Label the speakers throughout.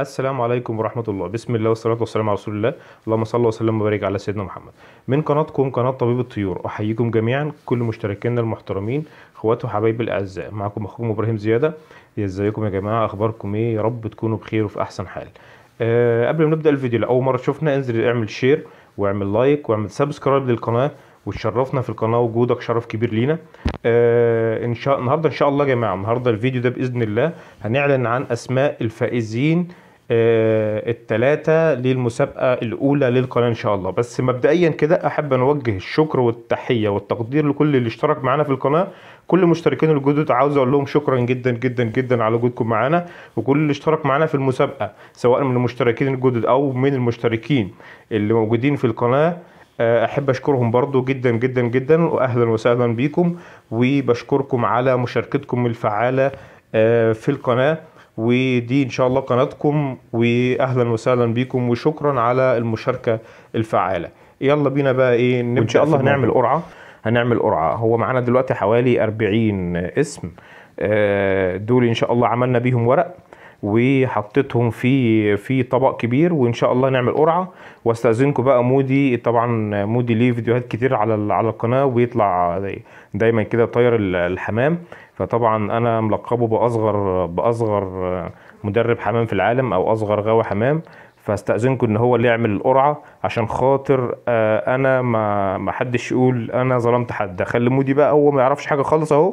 Speaker 1: السلام عليكم ورحمة الله بسم الله والصلاة والسلام على رسول الله اللهم صل وسلم وبارك على سيدنا محمد من قناتكم قناة طبيب الطيور أحييكم جميعا كل مشتركينا المحترمين إخواتي وحبايب الأعزاء معكم أخوكم إبراهيم زيادة ازيكم يا جماعة أخباركم إيه يا رب تكونوا بخير وفي أحسن حال أه قبل ما نبدأ الفيديو لأول مرة شفنا انزل اعمل شير واعمل لايك واعمل سبسكرايب للقناة وتشرفنا في القناه وجودك شرف كبير لينا آه ان شاء النهارده ان شاء الله يا جماعه النهارده الفيديو ده باذن الله هنعلن عن اسماء الفائزين آه، التلاتة للمسابقة الأولى للقناة إن شاء الله بس مبدئيا كده أحب أن أوجه الشكر والتحية والتقدير لكل اللي اشترك معانا في القناة كل المشتركين الجدد عاوز أقول لهم شكرا جدا جدا جدا على وجودكم معانا وكل اللي اشترك معانا في المسابقة سواء من المشتركين الجدد أو من المشتركين اللي موجودين في القناة آه، احب اشكرهم برضو جدا جدا جدا واهلا وسهلا بيكم وبشكركم على مشاركتكم الفعاله آه، في القناه ودي ان شاء الله قناتكم واهلا وسهلا بيكم وشكرا على المشاركه الفعاله يلا بينا بقى ايه نبدا ان شاء الله هنعمل قرعه هنعمل قرعه هو معانا دلوقتي حوالي 40 اسم آه، دول ان شاء الله عملنا بيهم ورق وحطيتهم في في طبق كبير وان شاء الله نعمل قرعه واستاذنكم بقى مودي طبعا مودي ليه فيديوهات كتير على على القناه ويطلع دايما كده طاير الحمام فطبعا انا ملقبه باصغر باصغر مدرب حمام في العالم او اصغر غاوي حمام فاستاذنكم ان هو اللي يعمل القرعه عشان خاطر آه، انا ما ما حدش يقول انا ظلمت حد خلي مودي بقى هو ما يعرفش حاجه خالص اهو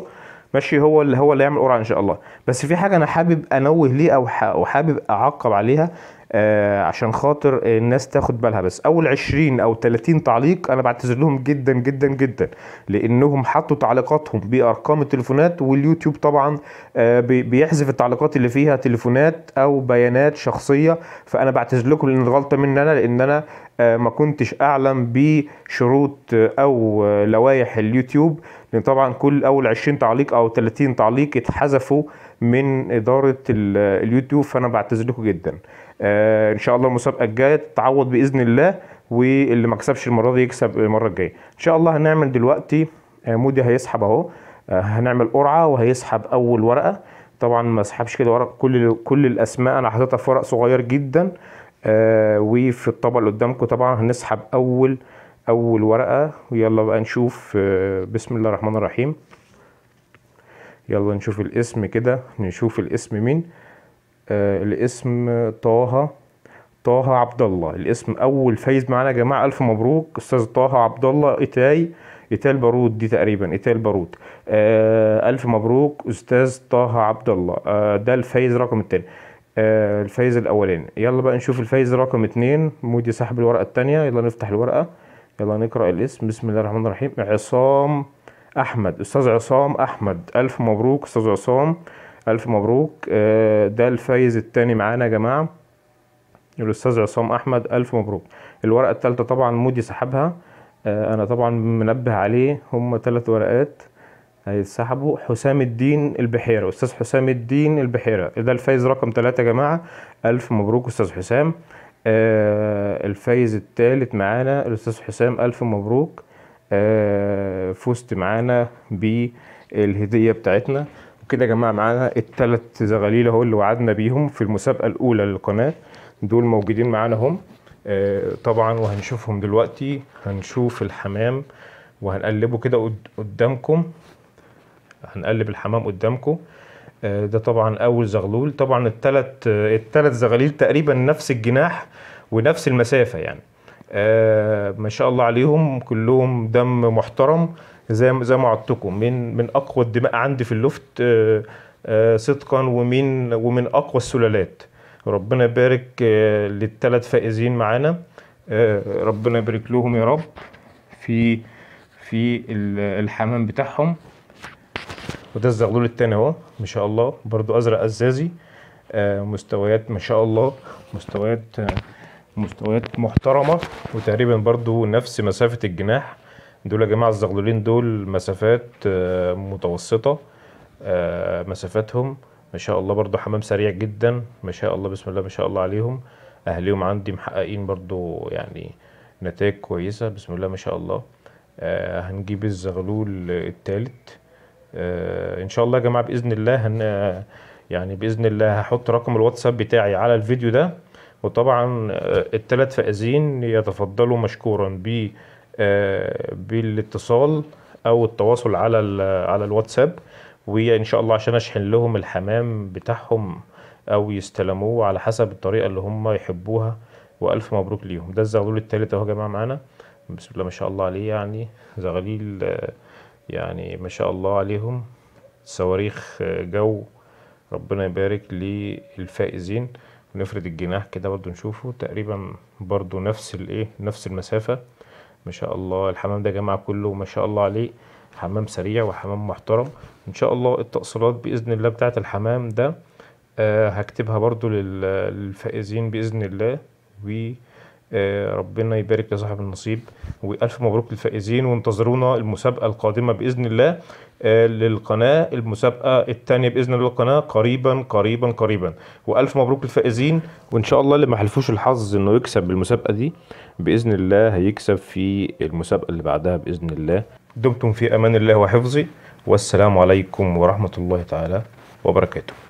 Speaker 1: ماشي هو اللي هو اللي يعمل قرعه ان شاء الله بس في حاجه انا حابب انوه ليه او حابب اعقب عليها آه، عشان خاطر الناس تاخد بالها بس اول 20 او 30 تعليق انا بعتذر لهم جدا جدا جدا لانهم حطوا تعليقاتهم بارقام التليفونات واليوتيوب طبعا آه، بيحذف التعليقات اللي فيها تليفونات او بيانات شخصيه فانا بعتذر لكم لان الغلطه مني انا لان انا آه، ما كنتش اعلم بشروط او لوائح اليوتيوب لان طبعا كل اول 20 تعليق او 30 تعليق اتحذفوا من اداره اليوتيوب فانا بعتذر لكم جدا آه، ان شاء الله المسابقه الجايه تتعوض باذن الله واللي ما كسبش المره دي يكسب المره الجايه ان شاء الله هنعمل دلوقتي آه، مودي هيسحب اهو آه، هنعمل قرعه وهيسحب اول ورقه طبعا ما اسحبش كده ورق كل كل الاسماء انا حاططها في ورق صغير جدا وفي الطبق اللي قدامكم طبعا هنسحب اول اول ورقه ويلا بقى نشوف بسم الله الرحمن الرحيم يلا نشوف الاسم كده نشوف الاسم مين آه، الاسم طه طه عبد الله الاسم اول فايز معانا يا جماعه الف مبروك استاذ طه عبد الله ايتاي ايتال بارود دي تقريبا ايتال بارود آه الف مبروك استاذ طه عبد الله آه ده الفايز رقم الثاني آه الفايز الاولاني يلا بقى نشوف الفايز رقم اتنين مودي سحب الورقه الثانيه يلا نفتح الورقه يلا نقرا الاسم بسم الله الرحمن الرحيم عصام احمد استاذ عصام احمد الف مبروك استاذ عصام الف مبروك آه، ده الفايز التاني معانا يا جماعه الاستاذ عصام احمد الف مبروك الورقه الثالثه طبعا مودي سحبها آه، انا طبعا منبه عليه هم ثلاث ورقات هيتسحبوا حسام الدين البحيرة أستاذ حسام الدين البحيرة ده الفايز رقم ثلاثة يا جماعة ألف مبروك أستاذ حسام آه الفايز الثالث معانا الأستاذ حسام ألف مبروك آه فزت معانا بالهدية بتاعتنا كده يا جماعه معانا الثلاث زغاليل اهو اللي وعدنا بيهم في المسابقه الاولى للقناه دول موجودين معانا هم آه، طبعا وهنشوفهم دلوقتي هنشوف الحمام وهنقلبه كده قدامكم هنقلب الحمام قدامكم آه، ده طبعا اول زغلول طبعا الثلاث الثلاث زغاليل تقريبا نفس الجناح ونفس المسافه يعني آه، ما شاء الله عليهم كلهم دم محترم زي زي ما عدتكم من من اقوى الدماء عندي في اللفت آه، آه، صدقا ومن ومن اقوى السلالات ربنا يبارك آه، للثلاث فائزين معانا ربنا يبارك لهم يا رب في في الحمام بتاعهم وده الزغلول التاني اهو ما شاء الله برضو ازرق ازازي مستويات ما شاء الله مستويات مستويات محترمه وتقريبا برضو نفس مسافه الجناح دول يا جماعه الزغلولين دول مسافات آه، متوسطه آه، مسافاتهم ما شاء الله برضو حمام سريع جدا ما شاء الله بسم الله ما شاء الله عليهم اهليهم عندي محققين برضو يعني نتائج كويسه بسم الله ما شاء الله آه، هنجيب الزغلول التالت ان شاء الله يا جماعه باذن الله هن يعني باذن الله هحط رقم الواتساب بتاعي على الفيديو ده وطبعا التلات فائزين يتفضلوا مشكورا ب آه، بالاتصال او التواصل على على الواتساب وان شاء الله عشان اشحن لهم الحمام بتاعهم او يستلموه على حسب الطريقه اللي هم يحبوها والف مبروك ليهم ده الزغلول التالت اهو يا جماعه معانا بسم الله ما شاء الله عليه يعني زغاليل آه، يعني ما شاء الله عليهم صواريخ آه، جو ربنا يبارك للفائزين ونفرد الجناح كده برضو نشوفه تقريبا برضو نفس الايه نفس المسافه ما شاء الله الحمام ده جمع كله ما شاء الله عليه حمام سريع وحمام محترم ان شاء الله التأصيلات باذن الله بتاعت الحمام ده آه هكتبها برضو للفائزين باذن الله و آه، ربنا يبارك يا صاحب النصيب والف مبروك للفائزين وانتظرونا المسابقه القادمه باذن الله آه، للقناه المسابقه الثانيه باذن الله للقناه قريبا قريبا قريبا والف مبروك للفائزين وان شاء الله اللي ما حلفوش الحظ انه يكسب بالمسابقه دي باذن الله هيكسب في المسابقه اللي بعدها باذن الله دمتم في امان الله وحفظه والسلام عليكم ورحمه الله تعالى وبركاته